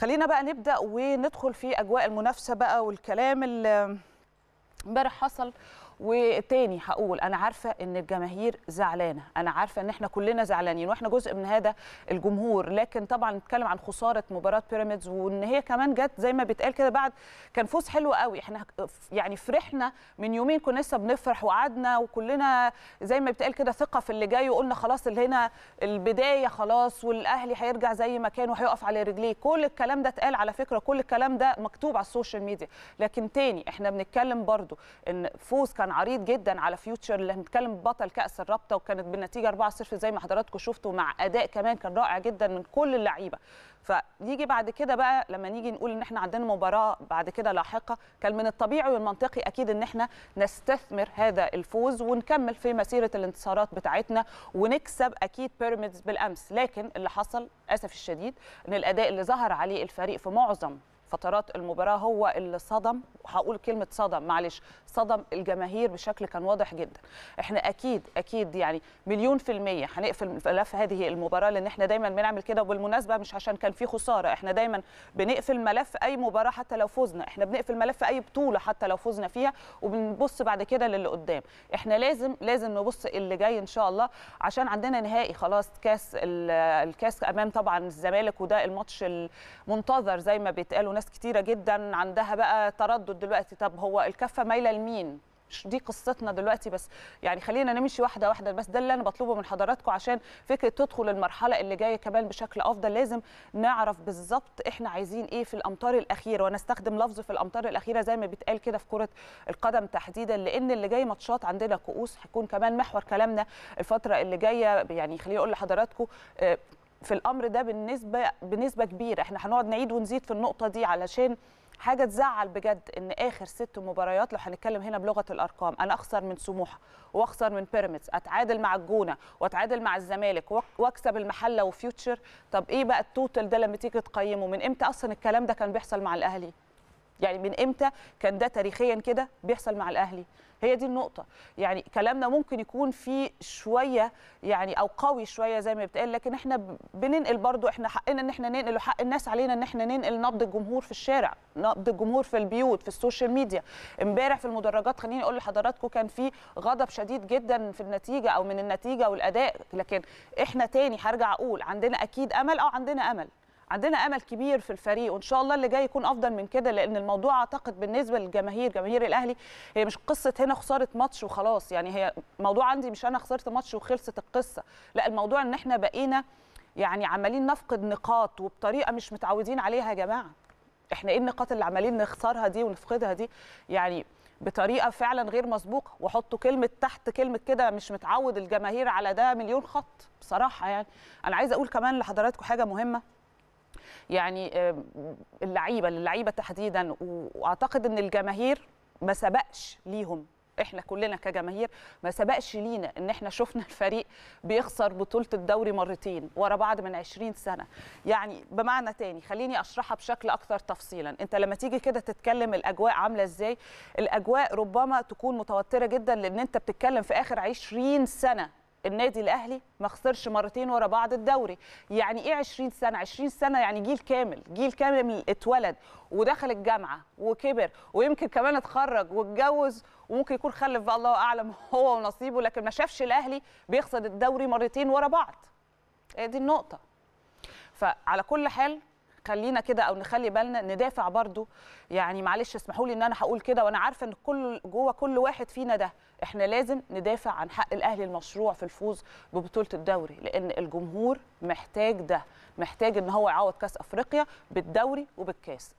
خلينا بقى نبدا وندخل في اجواء المنافسه بقى والكلام اللي امبارح حصل وتاني هقول انا عارفه ان الجماهير زعلانه انا عارفه ان احنا كلنا زعلانين واحنا جزء من هذا الجمهور لكن طبعا نتكلم عن خساره مباراه بيراميدز وان هي كمان جت زي ما بيتقال كده بعد كان فوز حلو قوي احنا يعني فرحنا من يومين كنا لسه بنفرح وقعدنا وكلنا زي ما بيتقال كده ثقه في اللي جاي وقلنا خلاص اللي هنا البدايه خلاص والاهلي هيرجع زي ما كان وهيقف على رجليه كل الكلام ده اتقال على فكره كل الكلام ده مكتوب على السوشيال ميديا لكن تاني احنا بنتكلم برضو ان فوز كان كان عريض جدا على فيوتشر اللي هنتكلم بطل كاس الرابطه وكانت بالنتيجه 4-0 زي ما حضراتكم شفتوا مع اداء كمان كان رائع جدا من كل اللعيبه فنيجي بعد كده بقى لما نيجي نقول ان احنا عندنا مباراه بعد كده لاحقه كان من الطبيعي والمنطقي اكيد ان احنا نستثمر هذا الفوز ونكمل في مسيره الانتصارات بتاعتنا ونكسب اكيد بيراميدز بالامس لكن اللي حصل اسف الشديد ان الاداء اللي ظهر عليه الفريق في معظم فترات المباراه هو اللي صدم هقول كلمه صدم معلش صدم الجماهير بشكل كان واضح جدا احنا اكيد اكيد يعني مليون في الميه هنقفل ملف هذه المباراه لان احنا دايما بنعمل كده وبالمناسبه مش عشان كان في خساره احنا دايما بنقفل ملف اي مباراه حتى لو فزنا احنا بنقفل ملف اي بطوله حتى لو فزنا فيها وبنبص بعد كده للي قدام احنا لازم لازم نبص اللي جاي ان شاء الله عشان عندنا نهائي خلاص كاس الكاس امام طبعا الزمالك وده الماتش المنتظر زي ما بيتقالوا ناس كتيره جدا عندها بقى تردد دلوقتي طب هو الكفه مايله لمين دي قصتنا دلوقتي بس يعني خلينا نمشي واحده واحده بس ده اللي انا بطلبه من حضراتكم عشان فكره تدخل المرحله اللي جايه كمان بشكل افضل لازم نعرف بالظبط احنا عايزين ايه في الامطار الاخيره ونستخدم لفظ في الامطار الاخيره زي ما بيتقال كده في كره القدم تحديدا لان اللي جاي ماتشات عندنا كؤوس هيكون كمان محور كلامنا الفتره اللي جايه يعني خليني اقول لحضراتكم آه، في الامر ده بالنسبه بنسبه كبيره احنا هنقعد نعيد ونزيد في النقطه دي علشان حاجه تزعل بجد ان اخر ست مباريات لو هنتكلم هنا بلغه الارقام انا اخسر من سموحه واخسر من بيراميدز اتعادل مع الجونه واتعادل مع الزمالك واكسب المحله وفيوتشر طب ايه بقى التوتال ده لما تيجي تقيمه من امتى اصلا الكلام ده كان بيحصل مع الاهلي يعني من امتى كان ده تاريخيا كده بيحصل مع الاهلي هي دي النقطة يعني كلامنا ممكن يكون فيه شوية يعني أو قوي شوية زي ما بتقال لكن احنا بننقل برضو احنا حقنا ان احنا ننقل وحق الناس علينا ان احنا ننقل نبض الجمهور في الشارع نبض الجمهور في البيوت في السوشيال ميديا امبارح في المدرجات خليني اقول لحضراتكم كان في غضب شديد جدا في النتيجة أو من النتيجة والأداء لكن احنا تاني هرجع أقول عندنا أكيد أمل أو عندنا أمل عندنا امل كبير في الفريق وان شاء الله اللي جاي يكون افضل من كده لان الموضوع اعتقد بالنسبه للجماهير جماهير الاهلي هي مش قصه هنا خساره ماتش وخلاص يعني هي موضوع عندي مش انا خسرت ماتش وخلصت القصه لا الموضوع ان احنا بقينا يعني عمالين نفقد نقاط وبطريقه مش متعودين عليها يا جماعه احنا ايه النقاط اللي عمالين نخسرها دي ونفقدها دي يعني بطريقه فعلا غير مسبوقه وحطوا كلمه تحت كلمه كده مش متعود الجماهير على ده مليون خط بصراحه يعني انا عايزه اقول كمان لحضراتكم حاجه مهمه يعني آه، اللعيبه اللعيبه تحديدا واعتقد ان الجماهير ما سبقش ليهم احنا كلنا كجماهير ما سبقش لينا ان احنا شفنا الفريق بيخسر بطوله الدوري مرتين ورا بعض من 20 سنه يعني بمعنى تاني خليني اشرحها بشكل اكثر تفصيلا انت لما تيجي كده تتكلم الاجواء عامله ازاي الاجواء ربما تكون متوتره جدا لان انت بتتكلم في اخر 20 سنه النادي الاهلي ما خسرش مرتين ورا بعض الدوري يعني ايه 20 سنه 20 سنه يعني جيل كامل جيل كامل اتولد ودخل الجامعه وكبر ويمكن كمان اتخرج واتجوز وممكن يكون خلف بقى الله اعلم هو ونصيبه لكن ما شافش الاهلي بيخسر الدوري مرتين ورا بعض ادي دي النقطه فعلى كل حال خلينا كده او نخلي بالنا ندافع برضو يعني معلش اسمحوا لي ان انا هقول كده وانا عارفه ان كل جوه كل واحد فينا ده احنا لازم ندافع عن حق الاهلي المشروع في الفوز ببطوله الدوري لان الجمهور محتاج ده محتاج ان هو يعوض كاس افريقيا بالدوري وبالكاس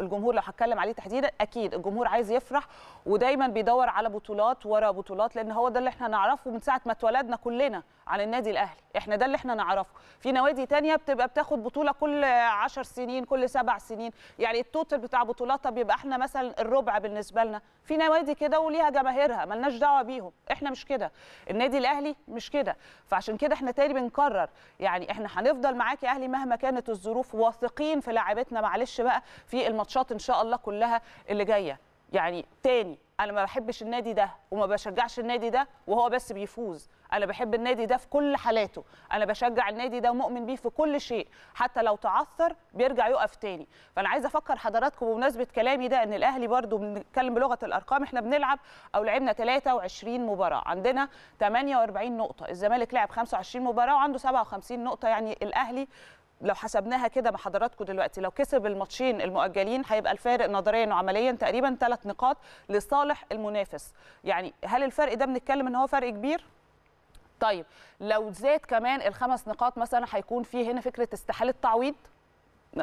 الجمهور لو هتكلم عليه تحديدا اكيد الجمهور عايز يفرح ودايما بيدور على بطولات ورا بطولات لان هو ده اللي احنا نعرفه من ساعه ما اتولدنا كلنا عن النادي الاهلي احنا ده اللي احنا نعرفه في نوادي تانية بتبقى بتاخد بطوله كل 10 سنين كل سبع سنين يعني التوتال بتاع بطولاتها بيبقى احنا مثلا الربع بالنسبه لنا في نوادي كده وليها جماهيرها ملناش دعوه بيهم احنا مش كده النادي الاهلي مش كده فعشان كده احنا تاني بنكرر يعني احنا هنفضل معاك يا اهلي مهما كانت الظروف واثقين في لاعبتنا معلش بقى في الماتشات ان شاء الله كلها اللي جايه يعني تاني انا ما بحبش النادي ده وما بشجعش النادي ده وهو بس بيفوز انا بحب النادي ده في كل حالاته انا بشجع النادي ده ومؤمن بيه في كل شيء حتى لو تعثر بيرجع يقف تاني فانا عايزه افكر حضراتكم بمناسبه كلامي ده ان الاهلي برده بنتكلم بلغه الارقام احنا بنلعب او لعبنا 23 مباراه عندنا 48 نقطه الزمالك لعب 25 مباراه وعنده 57 نقطه يعني الاهلي لو حسبناها كده مع حضراتكم دلوقتي لو كسب الماتشين المؤجلين هيبقى الفارق نظريا وعمليا تقريبا ثلاث نقاط لصالح المنافس يعني هل الفرق ده بنتكلم ان هو فرق كبير طيب لو زاد كمان الخمس نقاط مثلا هيكون فيه هنا فكره استحاله تعويض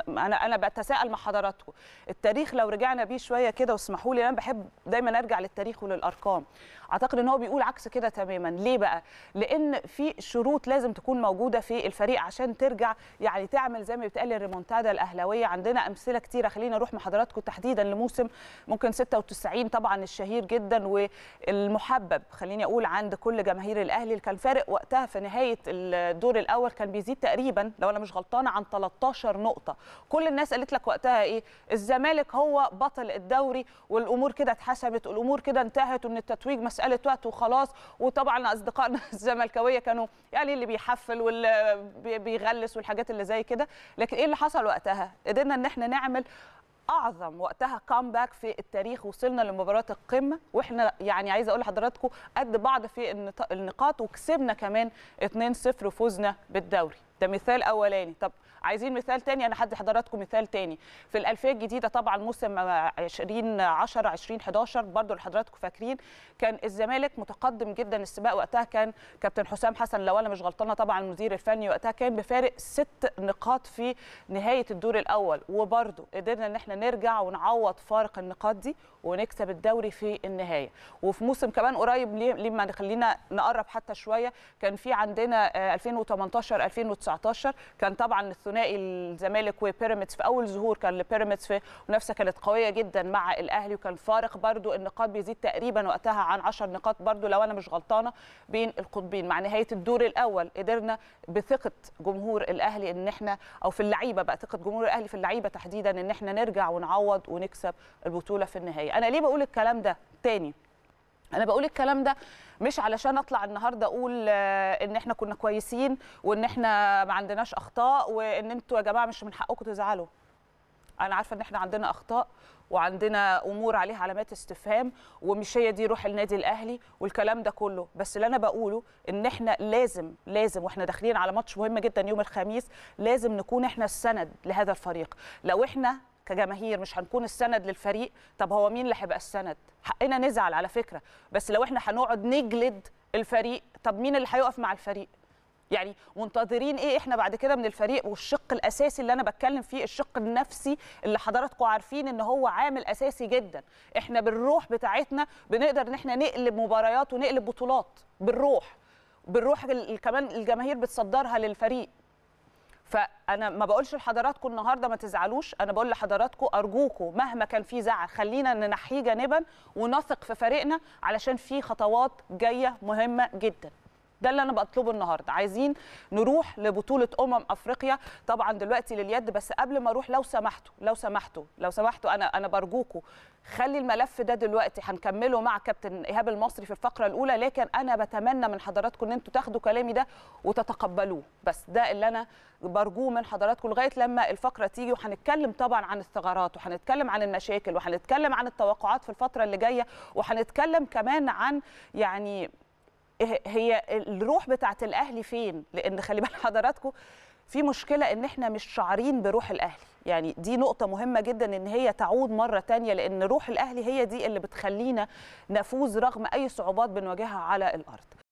انا انا بتساءل مع حضراتكم التاريخ لو رجعنا بيه شويه كده واسمحوا لي انا بحب دايما ارجع للتاريخ وللارقام اعتقد ان هو بيقول عكس كده تماما ليه بقى لان في شروط لازم تكون موجوده في الفريق عشان ترجع يعني تعمل زي ما بيتقال الريمونتادا الاهلاويه عندنا امثله كتيره خلينا نروح مع حضراتكم تحديدا لموسم ممكن 96 طبعا الشهير جدا والمحبب خليني اقول عند كل جماهير الاهلي اللي كان فارق وقتها في نهايه الدور الاول كان بيزيد تقريبا لو انا مش غلطانه عن 13 نقطه كل الناس قالت لك وقتها ايه الزمالك هو بطل الدوري والامور كده اتحسمت والامور كده انتهت وان التتويج مساله وقت وخلاص وطبعا اصدقائنا الزملكاويه كانوا يعني اللي بيحفل واللي بيغلس والحاجات اللي زي كده لكن ايه اللي حصل وقتها قدرنا ان احنا نعمل اعظم وقتها كامباك في التاريخ وصلنا لمباراه القمه واحنا يعني عايزه اقول لحضراتكم قد بعض في النقاط وكسبنا كمان 2-0 وفزنا بالدوري ده مثال اولاني طب عايزين مثال تاني انا هدي حضراتكم مثال تاني في الالفيه الجديده طبعا موسم 20 10 20 11 برضو لحضراتكم فاكرين كان الزمالك متقدم جدا السباق وقتها كان كابتن حسام حسن لو انا مش غلطانه طبعا المدير الفني وقتها كان بفارق ست نقاط في نهايه الدور الاول وبرضو قدرنا ان احنا نرجع ونعوض فارق النقاط دي ونكسب الدوري في النهايه وفي موسم كمان قريب لما خلينا نقرب حتى شويه كان في عندنا 2018 آه، 2019 كان طبعا ثنائي الزمالك وبيراميدز في اول ظهور كان لبيراميدز في منافسه كانت قويه جدا مع الاهلي وكان فارق برده النقاط بيزيد تقريبا وقتها عن 10 نقاط برده لو انا مش غلطانه بين القطبين مع نهايه الدور الاول قدرنا بثقه جمهور الاهلي ان احنا او في اللعيبه بقى ثقه جمهور الاهلي في اللعيبه تحديدا ان احنا نرجع ونعوض ونكسب البطوله في النهايه انا ليه بقول الكلام ده تاني انا بقول الكلام ده مش علشان اطلع النهارده اقول آه، ان احنا كنا كويسين وان احنا ما عندناش اخطاء وان انتوا يا جماعه مش من حقكم تزعلوا انا عارفه ان احنا عندنا اخطاء وعندنا امور عليها علامات استفهام ومش هي دي روح النادي الاهلي والكلام ده كله بس اللي انا بقوله ان احنا لازم لازم واحنا داخلين على ماتش مهم جدا يوم الخميس لازم نكون احنا السند لهذا الفريق لو احنا كجماهير مش هنكون السند للفريق طب هو مين اللي هيبقى السند حقنا نزعل على فكره بس لو احنا هنقعد نجلد الفريق طب مين اللي هيقف مع الفريق يعني منتظرين ايه احنا بعد كده من الفريق والشق الاساسي اللي انا بتكلم فيه الشق النفسي اللي حضراتكم عارفين ان هو عامل اساسي جدا احنا بالروح بتاعتنا بنقدر ان احنا نقلب مباريات ونقلب بطولات بالروح بالروح كمان الجماهير بتصدرها للفريق فانا ما بقولش لحضراتكم النهارده ما تزعلوش انا بقول لحضراتكم ارجوكم مهما كان في زعل خلينا ننحيه جانبا ونثق في فريقنا علشان في خطوات جايه مهمه جدا ده اللي انا بطلبه النهارده عايزين نروح لبطوله امم افريقيا طبعا دلوقتي لليد بس قبل ما اروح لو سمحتوا لو سمحتوا لو سمحتوا انا انا برجوكوا خلي الملف ده دلوقتي هنكمله مع كابتن ايهاب المصري في الفقره الاولى لكن انا بتمنى من حضراتكم ان انتوا تاخدوا كلامي ده وتتقبلوه بس ده اللي انا برجوه من حضراتكم لغايه لما الفقره تيجي وهنتكلم طبعا عن الثغرات وهنتكلم عن المشاكل وهنتكلم عن التوقعات في الفتره اللي جايه وهنتكلم كمان عن يعني إيه، هي الروح بتاعه الاهلي فين لان خلي بال حضراتكم في مشكله ان احنا مش شعرين بروح الاهلي يعني دي نقطه مهمه جدا ان هي تعود مره تانية لان روح الاهلي هي دي اللي بتخلينا نفوز رغم اي صعوبات بنواجهها على الارض